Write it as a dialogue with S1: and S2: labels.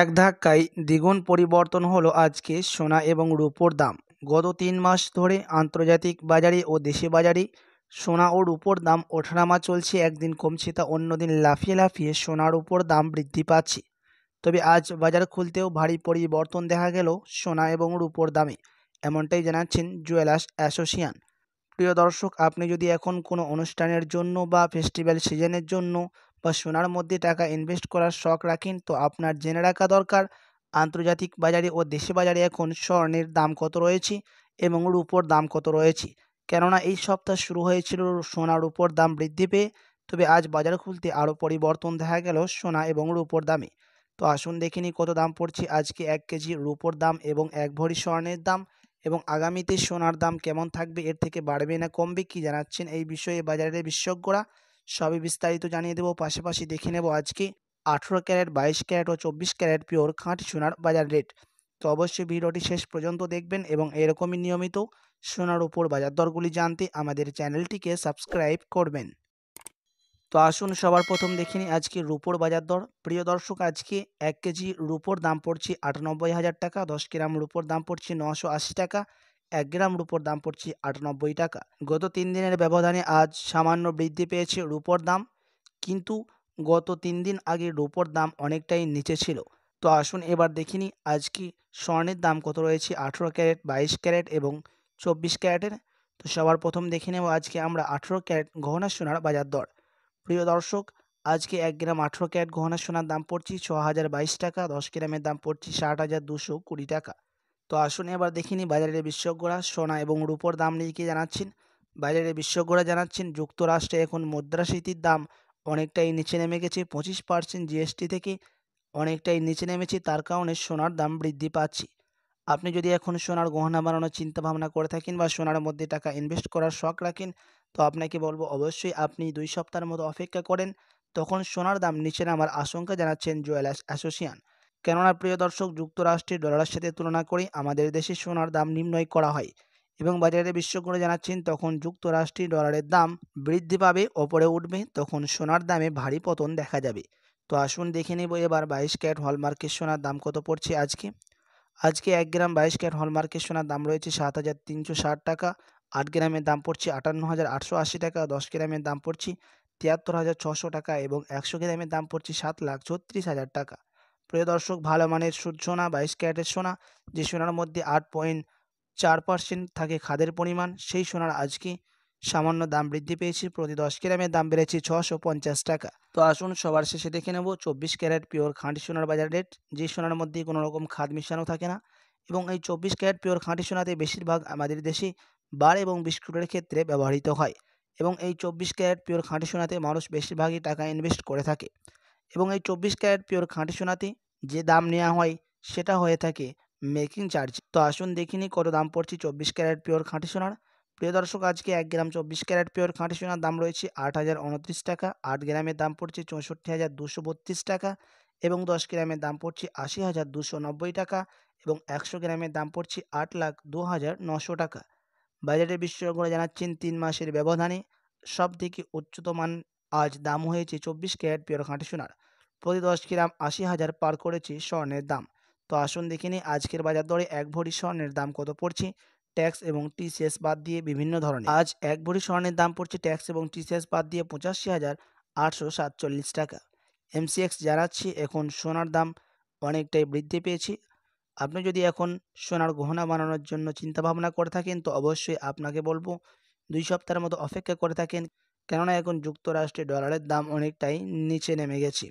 S1: এক ধাক্কায় দ্বিগুণ পরিবর্তন হলো আজকে সোনা এবং রূপোর দাম গত তিন মাস ধরে আন্তর্জাতিক বাজারে ও দেশি বাজারে সোনা ও রূপোর দাম ওঠানামা চলছে একদিন কমছে তা অন্যদিন লাফিয়ে লাফিয়ে সোনার উপর দাম বৃদ্ধি পাচ্ছে তবে আজ বাজার খুলতেও ভারী পরিবর্তন দেখা গেল সোনা এবং রূপোর দামে এমনটাই জানাচ্ছেন জুয়েলার্স অ্যাসোসিয়ান প্রিয় দর্শক আপনি যদি এখন কোনো অনুষ্ঠানের জন্য বা ফেস্টিভ্যাল সিজনের জন্য বা সোনার মধ্যে টাকা ইনভেস্ট করার শখ রাখেন তো আপনার জেনে রাখা দরকার আন্তর্জাতিক বাজারে ও দেশি বাজারে এখন স্বর্ণের দাম কত রয়েছে এবং রূপোর দাম কত রয়েছে কেননা এই সপ্তাহ শুরু হয়েছিল সোনার উপর দাম বৃদ্ধি পেয়ে তবে আজ বাজার খুলতে আরও পরিবর্তন দেখা গেল সোনা এবং রূপোর দামে তো আসুন দেখিনি কত দাম পড়ছে আজকে এক কেজি রূপোর দাম এবং এক ভরি স্বর্ণের দাম এবং আগামীতে সোনার দাম কেমন থাকবে এর থেকে বাড়বে না কমবে কি জানাচ্ছেন এই বিষয়ে বাজারের বিশেষজ্ঞরা সবই বিস্তারিত জানিয়ে দেবো পাশাপাশি দেখে নেব আজকে আঠেরো ক্যারেট বাইশ ক্যারেট ও চব্বিশ ক্যারেট পিওর খাঁটি সোনার বাজার রেট তো অবশ্যই ভিডিওটি শেষ পর্যন্ত দেখবেন এবং এরকমই নিয়মিত সোনার উপর বাজার দরগুলি জানতে আমাদের চ্যানেলটিকে সাবস্ক্রাইব করবেন তো আসুন সবার প্রথম দেখে নিই আজকে রুপোর বাজার দর প্রিয় দর্শক আজকে এক কেজি রুপোর দাম পড়ছে আটানব্বই হাজার টাকা দশ গ্রাম রুপোর দাম পড়ছে নশো আশি টাকা এক গ্রাম রুপোর দাম পড়ছে আটানব্বই টাকা গত তিন দিনের ব্যবধানে আজ সামান্য বৃদ্ধি পেয়েছে রুপোর দাম কিন্তু গত তিন দিন আগে রুপোর দাম অনেকটাই নিচে ছিল তো আসুন এবার দেখিনি আজ কি স্বর্ণের দাম কত রয়েছে আঠেরো ক্যারেট বাইশ ক্যারেট এবং চব্বিশ ক্যারেটের তো সবার প্রথম দেখে নেব আজকে আমরা আঠেরো ক্যারেট গহনা সোনার বাজার দর প্রিয় দর্শক আজকে এক গ্রাম আঠেরো ক্যারেট গহনা সোনার দাম পড়ছে ছ হাজার বাইশ টাকা দশ গ্রামের দাম পড়ছে ষাট হাজার দুশো কুড়ি টাকা তো আসুন এবার দেখিনি বাজারের বিশ্বজ্ঞরা সোনা এবং রূপোর দাম নিয়ে কী জানাচ্ছেন বাজারের বিশ্বজ্ঞরা জানাচ্ছেন যুক্তরাষ্ট্রে এখন মুদ্রাস্ফীতির দাম অনেকটাই নিচে নেমে গেছে পঁচিশ পার্সেন্ট জিএসটি থেকে অনেকটাই নিচে নেমেছে তার কারণে সোনার দাম বৃদ্ধি পাচ্ছে আপনি যদি এখন সোনার গহনা বানানোর চিন্তাভাবনা করে থাকেন বা সোনার মধ্যে টাকা ইনভেস্ট করার শখ রাখেন তো আপনাকে বলবো অবশ্যই আপনি দুই সপ্তাহের মতো অপেক্ষা করেন তখন সোনার দাম নিচে নামার আশঙ্কা জানাচ্ছেন জুয়েলার্স অ্যাসোসিয়ান কেননা প্রিয় দর্শক যুক্তরাষ্ট্রের ডলারের সাথে তুলনা করে আমাদের দেশে সোনার দাম নির্ণয় করা হয় এবং বাজারে বিশ্বগুলো জানাচ্ছেন তখন যুক্তরাষ্ট্রে ডলারের দাম বৃদ্ধি পাবে ওপরে উঠবে তখন সোনার দামে ভারী পতন দেখা যাবে তো আসুন দেখে নেব এবার বাইশ ক্যারেট হলমার্কের সোনার দাম কত পড়ছে আজকে আজকে এক গ্রাম বাইশ ক্যারেট হলমার্কের সোনার দাম রয়েছে সাত হাজার তিনশো ষাট টাকা আট গ্রামের দাম পড়ছে আটান্ন হাজার আটশো আশি টাকা দশ গ্রামের দাম পড়ছে তিয়াত্তর হাজার ছশো টাকা এবং একশো গ্রামের দাম পড়ছে সাত লাখ ছত্রিশ হাজার টাকা প্রিয় দর্শক ভালো মানের সুদ সোনা বাইশ ক্যারেটের সোনা যে সোনার মধ্যে আট পয়েন্ট চার পার্সেন্ট থাকে খাদের পরিমাণ সেই সোনার আজকে সামান্য দাম বৃদ্ধি পেয়েছে প্রতি দশ গ্রামের দাম বেড়েছে ছশো পঞ্চাশ টাকা তো আসুন সবার শেষে দেখে নেব চব্বিশ ক্যারেট পিওর খাঁটি সোনার বাজার রেট যে সোনার মধ্যে কোনো রকম খাদ মিশানো থাকে না এবং এই চব্বিশ ক্যারেট পিওর খাঁটি সোনাতে বেশিরভাগ আমাদের দেশে বার এবং বিস্কুটের ক্ষেত্রে ব্যবহৃত হয় এবং এই চব্বিশ ক্যারেট পিওর খাঁটি সোনাতে মানুষ বেশিরভাগই টাকা ইনভেস্ট করে থাকে এবং এই চব্বিশ ক্যারেট পিওর খাঁটি সোনাতে যে দাম নেওয়া হয় সেটা হয়ে থাকে মেকিং চার্জ তো আসুন দেখিনি কত দাম পড়ছে চব্বিশ ক্যারেট পিওর খাঁটি সোনার প্রিয় দর্শক আজকে এক গ্রাম চব্বিশ ক্যারেট পিওর খাঁটি সোনার দাম রয়েছে আট হাজার উনত্রিশ টাকা আট গ্রামের দাম পড়ছে চৌষট্টি হাজার দুশো বত্রিশ টাকা এবং দশ গ্রামের দাম পড়ছে আশি হাজার দুশো নব্বই টাকা এবং একশো গ্রামের দাম পড়ছে আট লাখ দু হাজার নশো টাকা বাজেটের বিশেষজ্ঞরা জানাচ্ছেন তিন মাসের ব্যবধানে সব থেকে উচ্চতমান মান আজ দাম হয়েছে চব্বিশ ক্যারেট পিওর খাঁটি সোনার প্রতি দশ গ্রাম আশি হাজার পার করেছে স্বর্ণের দাম তো আসুন দেখে নিই আজকের বাজার দরে এক ভরি স্বর্ণের দাম কত পড়ছে ট্যাক্স এবং টিসিএস বাদ দিয়ে বিভিন্ন ধরনের আজ এক ভরি স্বর্ণের দাম পড়ছে ট্যাক্স এবং টিসিএস বাদ দিয়ে পঁচাশি হাজার আটশো সাতচল্লিশ টাকা এমসিএক্স জানাচ্ছি এখন সোনার দাম অনেকটাই বৃদ্ধি পেয়েছে আপনি যদি এখন সোনার গহনা বানানোর জন্য চিন্তাভাবনা করে থাকেন তো অবশ্যই আপনাকে বলবো দুই সপ্তাহের মতো অপেক্ষা করে থাকেন কেননা এখন যুক্তরাষ্ট্রে ডলারের দাম অনেকটাই নিচে নেমে গেছে